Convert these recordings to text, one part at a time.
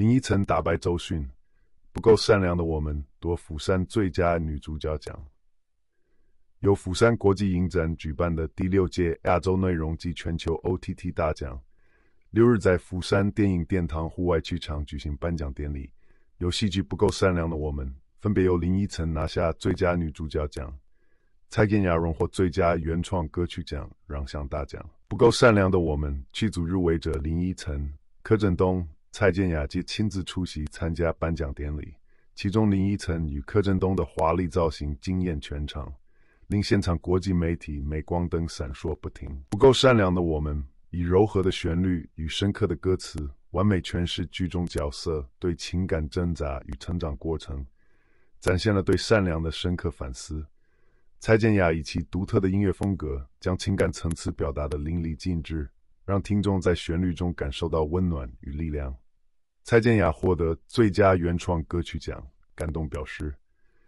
林依晨打败周迅，《不够善良的我们》夺釜山最佳女主角奖。由釜山国际影展举办的第六届亚洲内容及全球 OTT 大奖，六日在釜山电影殿堂户外剧场举行颁奖典礼。由戏剧《不够善良的我们》分别由林依晨拿下最佳女主角奖，蔡健雅荣获最佳原创歌曲奖两项大奖。《不够善良的我们》剧组入围者林依晨、柯震东。蔡健雅即亲自出席参加颁奖典礼，其中林依晨与柯震东的华丽造型惊艳全场，令现场国际媒体镁光灯闪烁不停。不够善良的我们，以柔和的旋律与深刻的歌词，完美诠释剧中角色对情感挣扎与成长过程，展现了对善良的深刻反思。蔡健雅以其独特的音乐风格，将情感层次表达的淋漓尽致。让听众在旋律中感受到温暖与力量。蔡健雅获得最佳原创歌曲奖，感动表示：“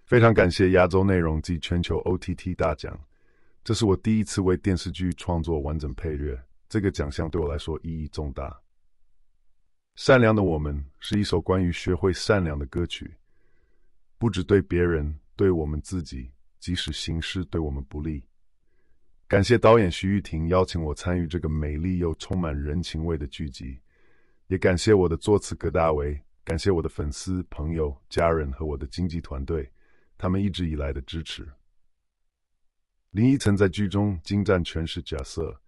非常感谢亚洲内容及全球 OTT 大奖，这是我第一次为电视剧创作完整配乐，这个奖项对我来说意义重大。”善良的我们是一首关于学会善良的歌曲，不只对别人，对我们自己，即使形势对我们不利。感谢导演徐玉婷邀请我参与这个美丽又充满人情味的剧集，也感谢我的作词葛大为，感谢我的粉丝、朋友、家人和我的经纪团队，他们一直以来的支持。林依晨在剧中精湛诠释角色，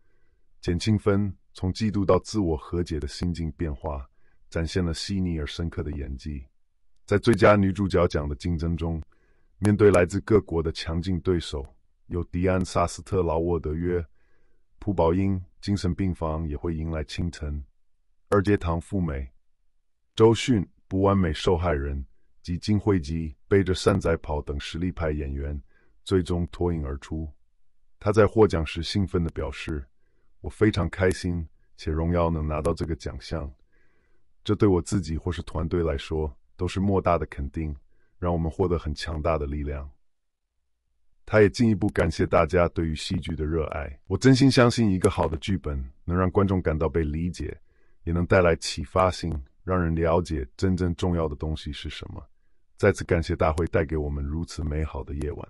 简庆芬从嫉妒到自我和解的心境变化，展现了细腻而深刻的演技。在最佳女主角奖的竞争中，面对来自各国的强劲对手。有迪安·萨斯特劳沃德、约·蒲宝英精神病房也会迎来清晨。二阶堂富美、周迅、不完美受害人及金惠吉背着善仔跑等实力派演员最终脱颖而出。他在获奖时兴奋地表示：“我非常开心且荣耀能拿到这个奖项，这对我自己或是团队来说都是莫大的肯定，让我们获得很强大的力量。”他也进一步感谢大家对于戏剧的热爱。我真心相信，一个好的剧本能让观众感到被理解，也能带来启发性，让人了解真正重要的东西是什么。再次感谢大会带给我们如此美好的夜晚。